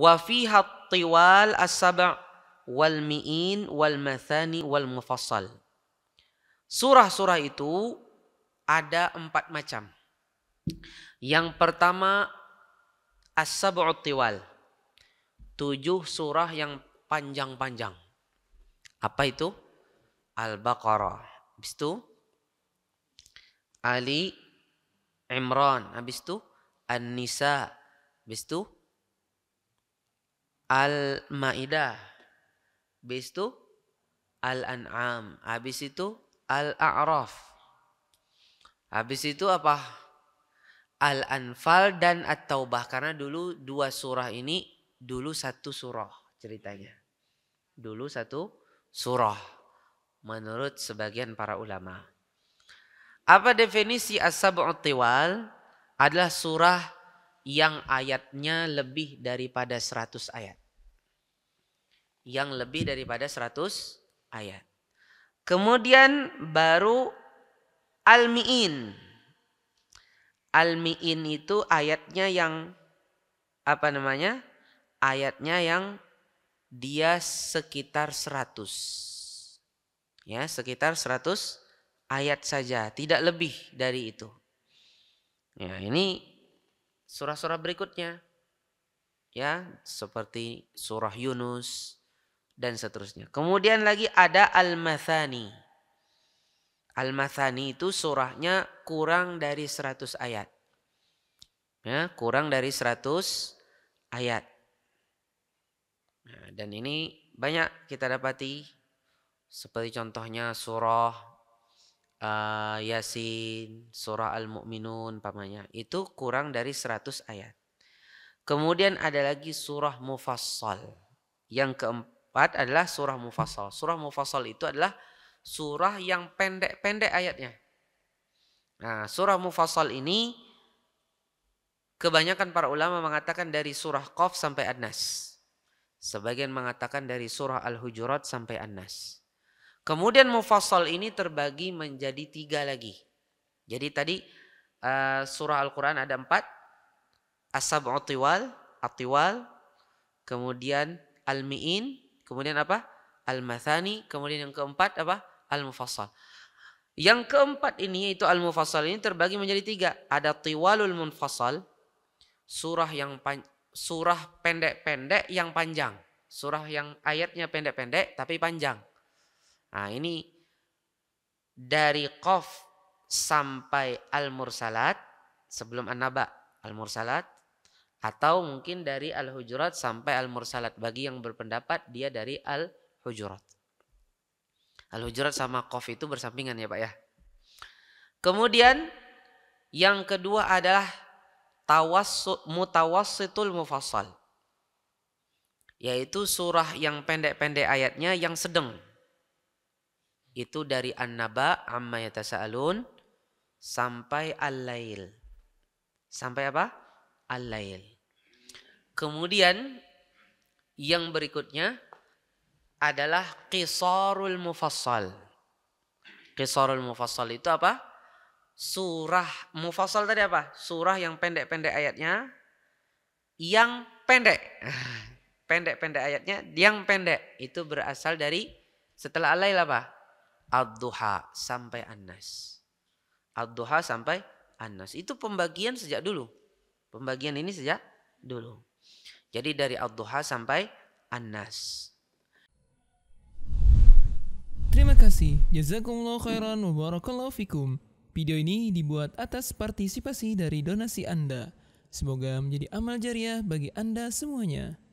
wa fiha tiwal as-sab' wal mi'in wal mathani wal mufassal. Surah-surah itu ada empat macam. Yang pertama as-sab'u tiwal. Tujuh surah yang panjang-panjang. Apa itu? Al-Baqarah. Habis itu Ali Imran. Habis itu An-Nisa. Habis itu Al-Ma'idah. Habis itu Al-An'am. Habis itu Al-A'raf. Habis itu apa? Al-Anfal dan At-Taubah. Karena dulu dua surah ini dulu satu surah ceritanya. Dulu satu surah menurut sebagian para ulama. Apa definisi As-Sab'ut Tiwal? Adalah surah yang ayatnya lebih daripada 100 ayat yang lebih daripada 100 ayat. Kemudian baru Al-Mi'in. Al-Mi'in itu ayatnya yang apa namanya? Ayatnya yang dia sekitar 100. Ya, sekitar 100 ayat saja, tidak lebih dari itu. Ya, ini surah-surah berikutnya. Ya, seperti surah Yunus, dan seterusnya. Kemudian lagi ada Al-Mathani. Al-Mathani itu surahnya kurang dari 100 ayat. Ya, kurang dari 100 ayat. Nah, dan ini banyak kita dapati seperti contohnya surah uh, Yasin, surah Al-Mu'minun pamannya. Itu kurang dari 100 ayat. Kemudian ada lagi surah Mufassal yang keempat keempat adalah surah mufassal. Surah mufassal itu adalah surah yang pendek-pendek ayatnya. Nah, surah mufassal ini kebanyakan para ulama mengatakan dari surah Qaf sampai An-Nas. Sebagian mengatakan dari surah Al-Hujurat sampai An-Nas. Kemudian mufassal ini terbagi menjadi tiga lagi. Jadi tadi eh, surah Al-Quran ada empat. Asab Atiwal, Atiwal, kemudian Al-Mi'in, kemudian apa? Al-Mathani, kemudian yang keempat apa? Al-Mufassal. Yang keempat ini yaitu Al-Mufassal ini terbagi menjadi tiga. Ada Tiwalul Munfassal, surah yang surah pendek-pendek yang panjang. Surah yang ayatnya pendek-pendek tapi panjang. Nah ini dari Qaf sampai Al-Mursalat sebelum An-Naba. Al-Mursalat atau mungkin dari al-hujurat sampai al-mursalat bagi yang berpendapat dia dari al-hujurat. Al-hujurat sama qaf itu bersampingan ya Pak ya. Kemudian yang kedua adalah tawassu mutawassitul mufassal. Yaitu surah yang pendek-pendek ayatnya yang sedang. Itu dari An-Naba Amma Yatasa'alun sampai Al-Lail. Sampai apa? al-lail. Kemudian yang berikutnya adalah qisarul mufassal. Qisarul mufassal itu apa? Surah mufassal tadi apa? Surah yang pendek-pendek ayatnya yang pendek. Pendek-pendek ayatnya yang pendek itu berasal dari setelah alail apa? Ad-duha sampai An-Nas. Ad-duha sampai An-Nas. Itu pembagian sejak dulu. Pembagian ini sejak dulu. Jadi dari Abduha duha sampai Anas. Terima kasih. Jazakumullah khairan wa barakallahu fikum. Video ini dibuat atas partisipasi dari donasi Anda. Semoga menjadi amal jariah bagi Anda semuanya.